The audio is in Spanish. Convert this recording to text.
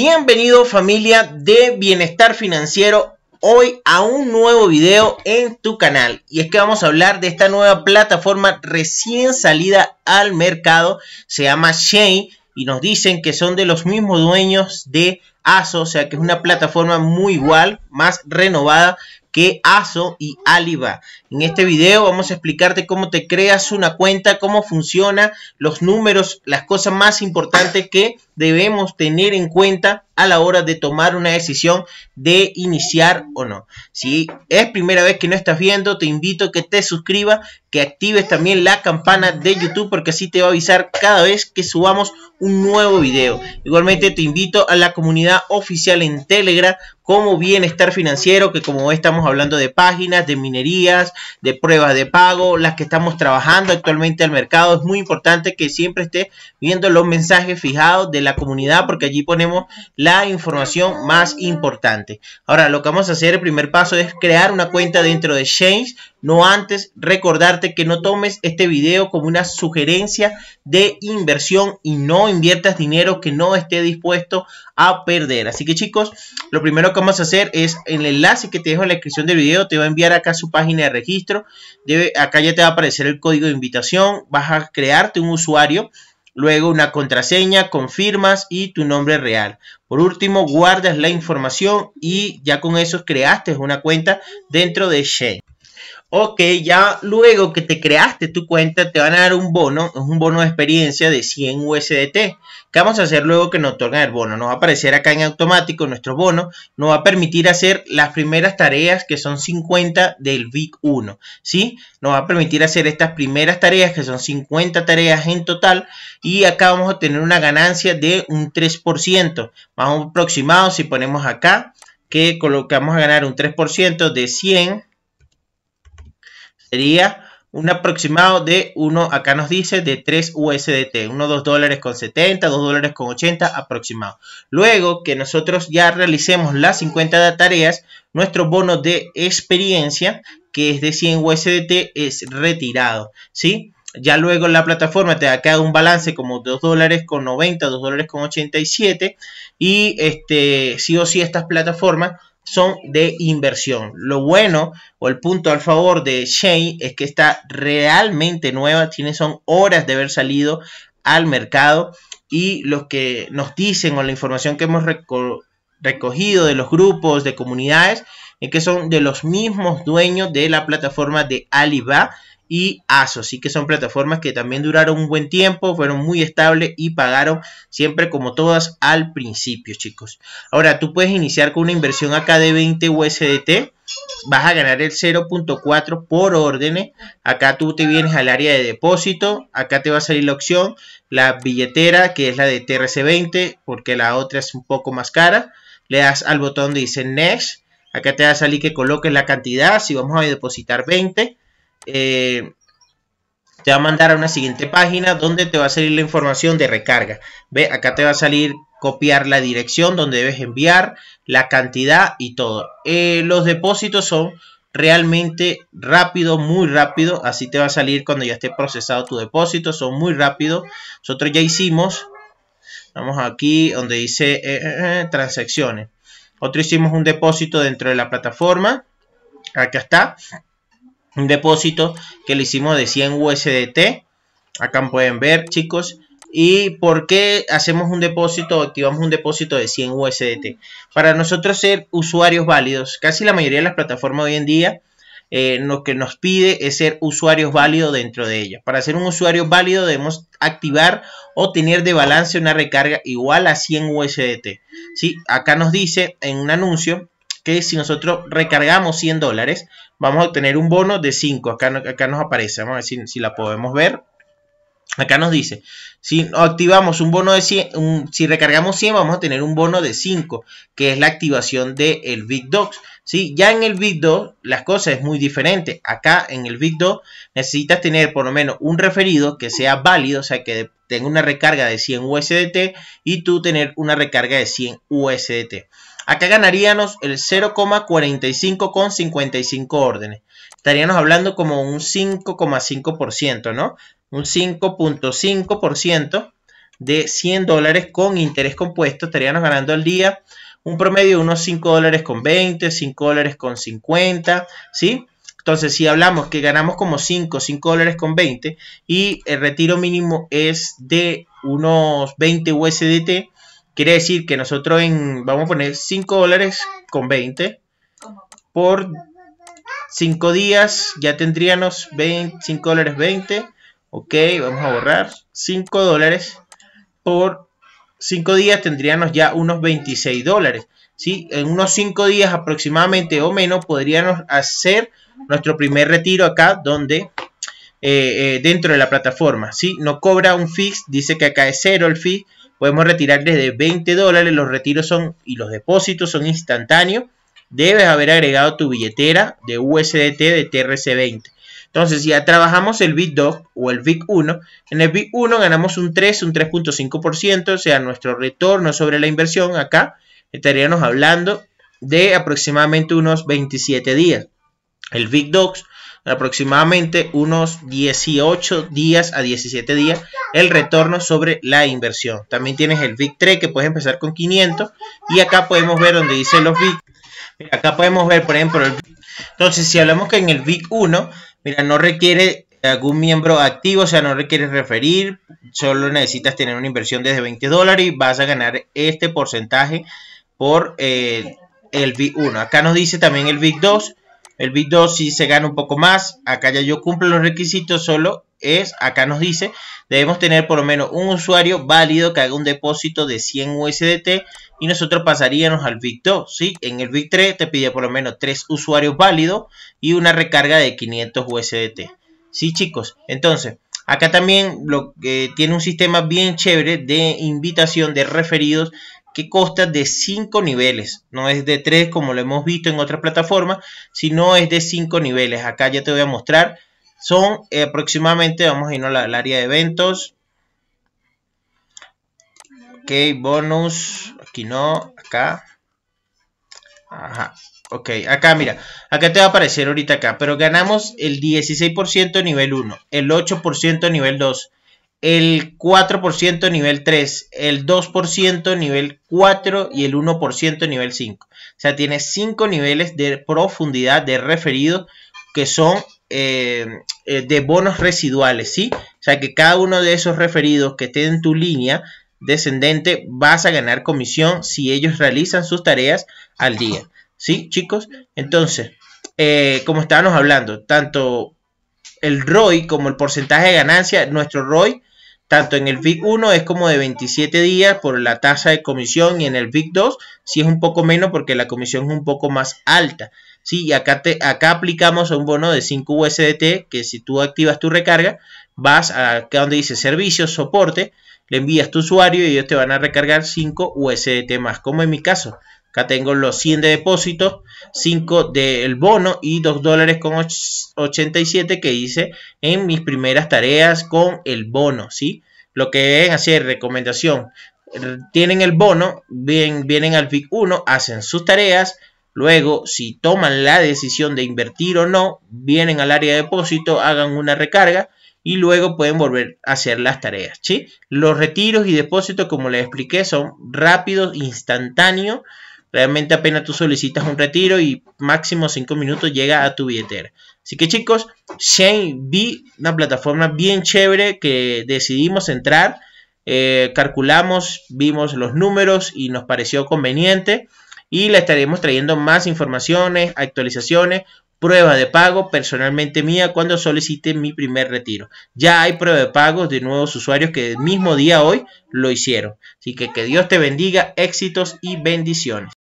Bienvenido familia de Bienestar Financiero hoy a un nuevo video en tu canal y es que vamos a hablar de esta nueva plataforma recién salida al mercado se llama Shane y nos dicen que son de los mismos dueños de ASO, o sea que es una plataforma muy igual, más renovada que ASO y Alibaba. En este video vamos a explicarte cómo te creas una cuenta, cómo funciona, los números, las cosas más importantes que debemos tener en cuenta a la hora de tomar una decisión de iniciar o no. Si es primera vez que no estás viendo, te invito a que te suscribas, que actives también la campana de YouTube porque así te va a avisar cada vez que subamos un nuevo video. Igualmente te invito a la comunidad oficial en Telegram como bienestar financiero, que como estamos hablando de páginas, de minerías, de pruebas de pago, las que estamos trabajando actualmente al mercado, es muy importante que siempre esté viendo los mensajes fijados de la la comunidad porque allí ponemos la información más importante. Ahora lo que vamos a hacer, el primer paso es crear una cuenta dentro de Change. No antes recordarte que no tomes este video como una sugerencia de inversión y no inviertas dinero que no esté dispuesto a perder. Así que chicos, lo primero que vamos a hacer es en el enlace que te dejo en la descripción del video, te va a enviar acá su página de registro. Debe, acá ya te va a aparecer el código de invitación. Vas a crearte un usuario Luego una contraseña, confirmas y tu nombre real. Por último, guardas la información y ya con eso creaste una cuenta dentro de Shane. Ok, ya luego que te creaste tu cuenta te van a dar un bono, es un bono de experiencia de 100 USDT ¿Qué vamos a hacer luego que nos otorgan el bono? Nos va a aparecer acá en automático nuestro bono. Nos va a permitir hacer las primeras tareas que son 50 del VIC 1. ¿sí? Nos va a permitir hacer estas primeras tareas que son 50 tareas en total. Y acá vamos a tener una ganancia de un 3%. Más aproximado si ponemos acá que colocamos a ganar un 3% de 100. Sería un aproximado de 1, acá nos dice de 3 USDT, unos 2 dólares con 70, 2 dólares con 80 aproximado. Luego que nosotros ya realicemos las 50 tareas, nuestro bono de experiencia, que es de 100 USDT, es retirado, ¿sí? Ya luego la plataforma te da quedado un balance como 2 dólares con 90, 2 dólares con 87 y este, sí o sí estas plataformas son de inversión. Lo bueno o el punto al favor de Shane es que está realmente nueva, tiene son horas de haber salido al mercado y los que nos dicen o la información que hemos recogido de los grupos de comunidades es que son de los mismos dueños de la plataforma de Alibaba y ASO. sí que son plataformas que también duraron un buen tiempo, fueron muy estables y pagaron siempre como todas al principio, chicos. Ahora, tú puedes iniciar con una inversión acá de 20 USDT. Vas a ganar el 0.4 por órdenes. Acá tú te vienes al área de depósito. Acá te va a salir la opción, la billetera, que es la de TRC20, porque la otra es un poco más cara. Le das al botón donde dice Next. Acá te va a salir que coloques la cantidad. Si vamos a depositar 20, eh, te va a mandar a una siguiente página donde te va a salir la información de recarga. Ve, acá te va a salir copiar la dirección donde debes enviar, la cantidad y todo. Eh, los depósitos son realmente rápido, muy rápido. Así te va a salir cuando ya esté procesado tu depósito. Son muy rápidos. Nosotros ya hicimos. Vamos aquí donde dice eh, transacciones. Otro hicimos un depósito dentro de la plataforma. Acá está un depósito que le hicimos de 100 USDT. Acá pueden ver, chicos. ¿Y por qué hacemos un depósito, activamos un depósito de 100 USDT? Para nosotros ser usuarios válidos, casi la mayoría de las plataformas hoy en día eh, lo que nos pide es ser usuarios válidos dentro de ellas. Para ser un usuario válido debemos activar o tener de balance una recarga igual a 100 USDT. Si Acá nos dice en un anuncio si nosotros recargamos 100 dólares, vamos a obtener un bono de 5. Acá, acá nos aparece, vamos a ver si, la podemos ver. Acá nos dice, si activamos un bono de 100, si recargamos 100 vamos a tener un bono de 5, que es la activación del de Big Dogs. si Ya en el Big Dog las cosas es muy diferente. Acá en el Big Dog necesitas tener por lo menos un referido que sea válido, o sea que tenga una recarga de 100 USDT y tú tener una recarga de 100 USDT. Acá ganaríamos el 0,45 con 55 órdenes. Estaríamos hablando como un 5,5%, ¿no? Un 5.5% de 100 dólares con interés compuesto. Estaríamos ganando al día un promedio de unos 5 dólares con 20, 5 dólares con 50, ¿sí? Entonces, si hablamos que ganamos como 5, 5 dólares con 20 y el retiro mínimo es de unos 20 USDT, Quiere decir que nosotros en, vamos a poner 5 dólares con 20 por 5 días ya tendríamos 5 dólares 20. Ok, vamos a borrar 5 dólares por 5 días tendríamos ya unos 26 dólares. En unos 5 días aproximadamente o menos podríamos hacer nuestro primer retiro acá donde eh, eh, dentro de la plataforma. ¿sí? No cobra un fix, dice que acá es cero el fee, Podemos retirar desde 20 dólares. Los retiros son y los depósitos son instantáneos. Debes haber agregado tu billetera de USDT de TRC20. Entonces, si ya trabajamos el Big 2 o el BIC1, en el BIC1 ganamos un 3, un 3.5%, o sea, nuestro retorno sobre la inversión acá estaríamos hablando de aproximadamente unos 27 días. El bic aproximadamente unos 18 días a 17 días el retorno sobre la inversión. También tienes el VIC 3 que puedes empezar con 500 y acá podemos ver donde dice los VIC. acá podemos ver, por ejemplo, el entonces si hablamos que en el VIC 1, mira, no requiere algún miembro activo, o sea, no requiere referir, solo necesitas tener una inversión desde 20 dólares y vas a ganar este porcentaje por eh, el VIC 1. Acá nos dice también el VIC 2, el vic 2 sí se gana un poco más. Acá ya yo cumplo los requisitos, solo es, acá nos dice, debemos tener por lo menos un usuario válido que haga un depósito de 100 USDT y nosotros pasaríamos al vic 2, ¿sí? En el bit 3 te pide por lo menos 3 usuarios válidos y una recarga de 500 USDT. ¿Sí, chicos? Entonces, acá también lo que tiene un sistema bien chévere de invitación de referidos que consta de 5 niveles. No es de 3 como lo hemos visto en otras plataformas, sino es de 5 niveles. Acá ya te voy a mostrar. Son eh, aproximadamente, vamos a irnos al área de eventos. Ok, bonus. Aquí no, acá. Ajá. Ok, acá mira, acá te va a aparecer ahorita acá, pero ganamos el 16% nivel 1, el 8% nivel 2, el 4% nivel 3, el 2% nivel 4 y el 1% nivel 5. O sea, tiene 5 niveles de profundidad de referidos que son eh, eh, de bonos residuales, ¿sí? O sea, que cada uno de esos referidos que estén en tu línea descendente vas a ganar comisión si ellos realizan sus tareas al día, ¿sí, chicos? Entonces, eh, como estábamos hablando, tanto el ROI como el porcentaje de ganancia, nuestro ROI tanto en el VIC 1 es como de 27 días por la tasa de comisión y en el VIC 2 sí es un poco menos porque la comisión es un poco más alta. Sí, y acá, te, acá aplicamos un bono de 5 USDT que si tú activas tu recarga, vas acá donde dice servicios, soporte, le envías tu usuario y ellos te van a recargar 5 USDT más, como en mi caso. Acá tengo los 100 de depósito, 5 del bono y 2 dólares con 87 que hice en mis primeras tareas con el bono, ¿sí? Lo que deben hacer, recomendación, tienen el bono, vienen al FIC 1, hacen sus tareas, luego si toman la decisión de invertir o no, vienen al área de depósito, hagan una recarga y luego pueden volver a hacer las tareas, ¿sí? Los retiros y depósitos, como les expliqué, son rápidos, instantáneos Realmente apenas tú solicitas un retiro y máximo 5 minutos llega a tu billetera. Así que chicos, Shane B, una plataforma bien chévere que decidimos entrar. Eh, calculamos, vimos los números y nos pareció conveniente. Y le estaremos trayendo más informaciones, actualizaciones, Pruebas de pago personalmente mía cuando solicite mi primer retiro. Ya hay prueba de pago de nuevos usuarios que el mismo día hoy lo hicieron. Así que que Dios te bendiga, éxitos y bendiciones.